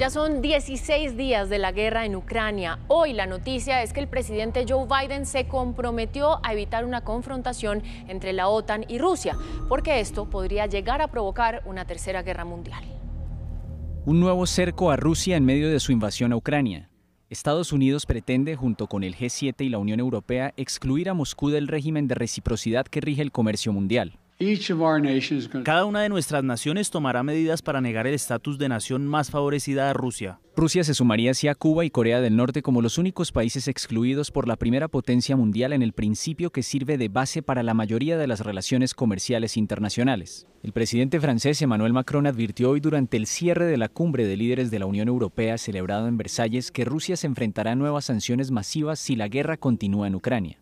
Ya son 16 días de la guerra en Ucrania. Hoy la noticia es que el presidente Joe Biden se comprometió a evitar una confrontación entre la OTAN y Rusia, porque esto podría llegar a provocar una tercera guerra mundial. Un nuevo cerco a Rusia en medio de su invasión a Ucrania. Estados Unidos pretende, junto con el G7 y la Unión Europea, excluir a Moscú del régimen de reciprocidad que rige el comercio mundial. Cada una de nuestras naciones tomará medidas para negar el estatus de nación más favorecida a Rusia. Rusia se sumaría así a Cuba y Corea del Norte como los únicos países excluidos por la primera potencia mundial en el principio que sirve de base para la mayoría de las relaciones comerciales internacionales. El presidente francés Emmanuel Macron advirtió hoy durante el cierre de la cumbre de líderes de la Unión Europea celebrado en Versalles que Rusia se enfrentará a nuevas sanciones masivas si la guerra continúa en Ucrania.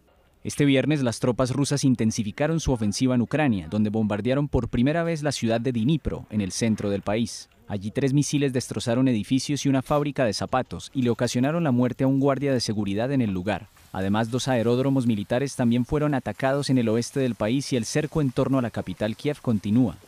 Este viernes las tropas rusas intensificaron su ofensiva en Ucrania, donde bombardearon por primera vez la ciudad de Dnipro, en el centro del país. Allí tres misiles destrozaron edificios y una fábrica de zapatos y le ocasionaron la muerte a un guardia de seguridad en el lugar. Además, dos aeródromos militares también fueron atacados en el oeste del país y el cerco en torno a la capital Kiev continúa.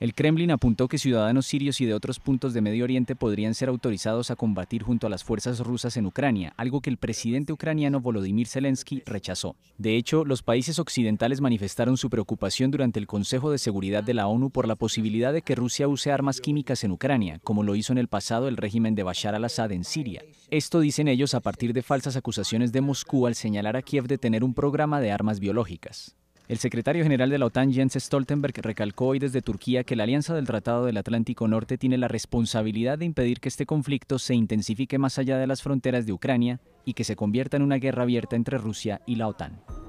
El Kremlin apuntó que ciudadanos sirios y de otros puntos de Medio Oriente podrían ser autorizados a combatir junto a las fuerzas rusas en Ucrania, algo que el presidente ucraniano Volodymyr Zelensky rechazó. De hecho, los países occidentales manifestaron su preocupación durante el Consejo de Seguridad de la ONU por la posibilidad de que Rusia use armas químicas en Ucrania, como lo hizo en el pasado el régimen de Bashar al-Assad en Siria. Esto dicen ellos a partir de falsas acusaciones de Moscú al señalar a Kiev de tener un programa de armas biológicas. El secretario general de la OTAN, Jens Stoltenberg, recalcó hoy desde Turquía que la Alianza del Tratado del Atlántico Norte tiene la responsabilidad de impedir que este conflicto se intensifique más allá de las fronteras de Ucrania y que se convierta en una guerra abierta entre Rusia y la OTAN.